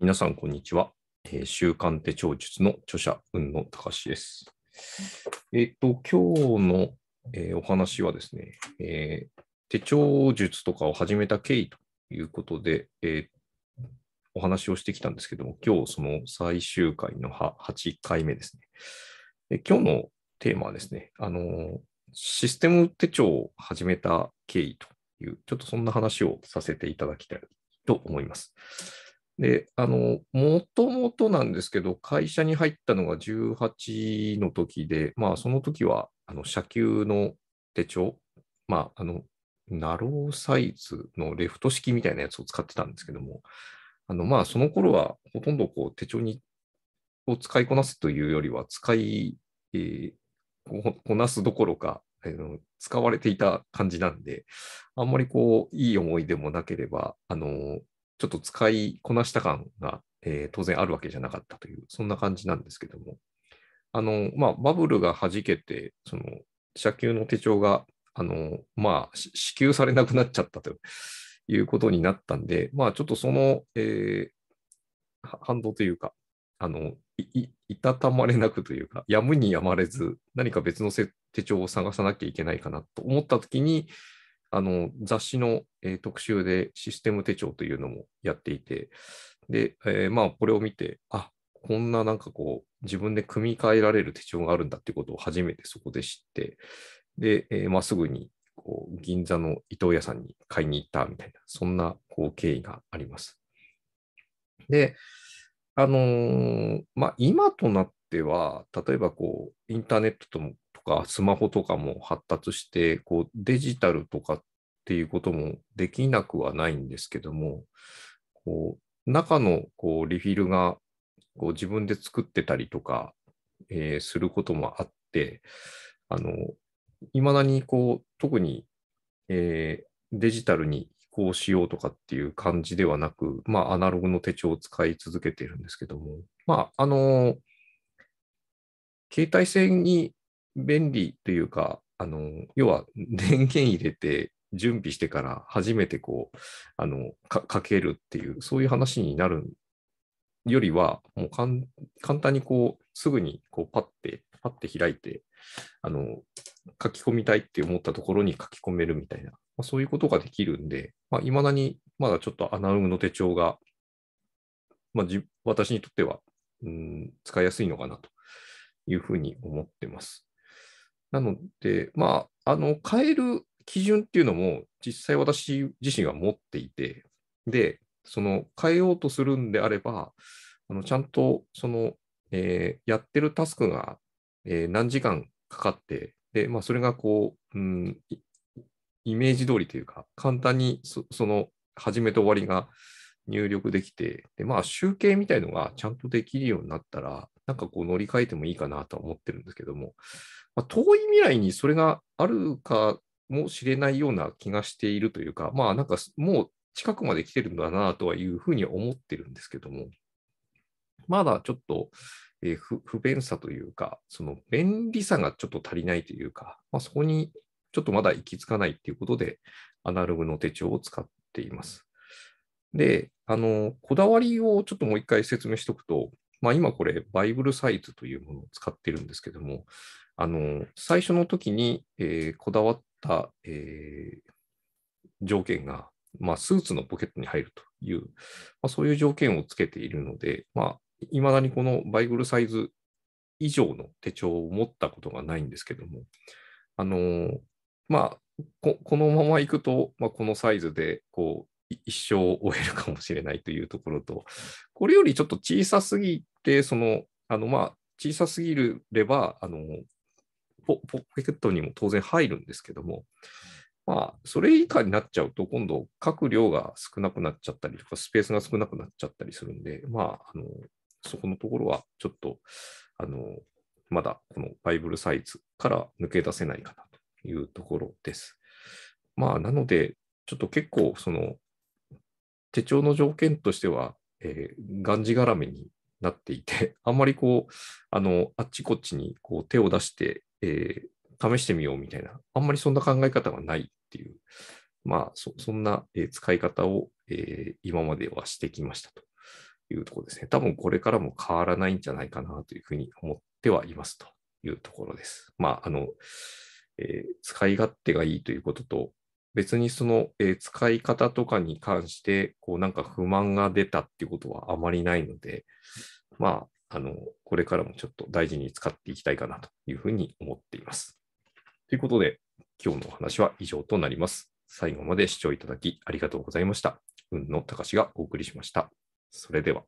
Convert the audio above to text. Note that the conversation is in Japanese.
皆さん、こんにちは。えー、週刊手帳術の著者、雲野隆です。えっ、ー、と、今日の、えー、お話はですね、え手帳術とかを始めた経緯ということで、えお話をしてきたんですけども、今日その最終回の8回目ですね。で今日のテーマはですね、あのシステム手帳を始めた経緯という、ちょっとそんな話をさせていただきたいと思います。で、あの、もともとなんですけど、会社に入ったのが18の時で、まあ、その時は、あの、車級の手帳、まあ、あの、ナローサイズのレフト式みたいなやつを使ってたんですけども、あの、まあ、その頃は、ほとんどこう、手帳に、を使いこなすというよりは、使い、えー、こなすどころか、の使われていた感じなんで、あんまりこう、いい思い出もなければ、あの、ちょっと使いこなした感が、えー、当然あるわけじゃなかったという、そんな感じなんですけども、あの、まあ、バブルがはじけて、その、社給の手帳が、あの、まあ、支給されなくなっちゃったということになったんで、まあ、ちょっとその、えー、反動というか、あの、い、いたたまれなくというか、やむにやまれず、何か別の手帳を探さなきゃいけないかなと思ったときに、あの雑誌の、えー、特集でシステム手帳というのもやっていて、で、えー、まあ、これを見て、あこんななんかこう、自分で組み替えられる手帳があるんだってことを初めてそこで知って、で、えー、まあ、すぐにこう銀座の伊藤屋さんに買いに行ったみたいな、そんなこう経緯があります。で、あのー、まあ、今となっては、例えばこう、インターネットとかスマホとかも発達して、こう、デジタルとかっていうこともできなくはないんですけども、こう、中のこうリフィルがこう自分で作ってたりとか、えー、することもあって、あの、いまだにこう、特に、えー、デジタルに移行しようとかっていう感じではなく、まあ、アナログの手帳を使い続けているんですけども、まあ、あのー、携帯線に便利というか、あの要は電源入れて準備してから初めてこうあのかけるっていう、そういう話になるよりは、もう簡単にこうすぐにこうパッて、パッて開いて、あの書き込みたいって思ったところに書き込めるみたいな、まあ、そういうことができるんで、まあ、未だにまだちょっとアナログの手帳が、まあ、私にとっては、うん、使いやすいのかなというふうに思ってます。なので、まあ、あの、変える基準っていうのも、実際私自身は持っていて、で、その変えようとするんであれば、あのちゃんとその、えー、やってるタスクが、えー、何時間かかって、で、まあ、それがこう、うん、イメージ通りというか、簡単にその始めと終わりが入力できて、で、まあ、集計みたいのがちゃんとできるようになったら、なんかこう乗り換えてもいいかなとは思ってるんですけども、まあ、遠い未来にそれがあるかもしれないような気がしているというか、まあなんかもう近くまで来てるんだなとはいうふうに思ってるんですけども、まだちょっと、えー、不便さというか、その便利さがちょっと足りないというか、まあ、そこにちょっとまだ行き着かないということで、アナログの手帳を使っています。で、あの、こだわりをちょっともう一回説明しておくと、まあ、今これ、バイブルサイズというものを使ってるんですけども、あの、最初の時に、えー、こだわった、えー、条件が、まあ、スーツのポケットに入るという、まあ、そういう条件をつけているので、まあ、いまだにこのバイブルサイズ以上の手帳を持ったことがないんですけども、あのまあこ、このままいくと、まあ、このサイズで、こう、一生を終えるかもしれないというところと、これよりちょっと小さすぎて、その、あの、まあ、小さすぎれば、あの、ポケットにも当然入るんですけども、まあ、それ以下になっちゃうと、今度、書く量が少なくなっちゃったりとか、スペースが少なくなっちゃったりするんで、まあ、あのそこのところは、ちょっと、あの、まだこのバイブルサイズから抜け出せないかなというところです。まあ、なので、ちょっと結構、その、手帳の条件としては、えー、がんじがらめになっていて、あんまりこう、あの、あっちこっちにこう手を出して、えー、試してみようみたいな、あんまりそんな考え方がないっていう、まあ、そそんな、えー、使い方を、えー、今まではしてきましたというところですね。多分これからも変わらないんじゃないかなというふうに思ってはいますというところです。まあ、あの、えー、使い勝手がいいということと、別にその、えー、使い方とかに関して、こうなんか不満が出たっていうことはあまりないので、まあ、あの、これからもちょっと大事に使っていきたいかなというふうに思っています。ということで、今日のお話は以上となります。最後まで視聴いただきありがとうございました。運の高しがお送りしました。それでは。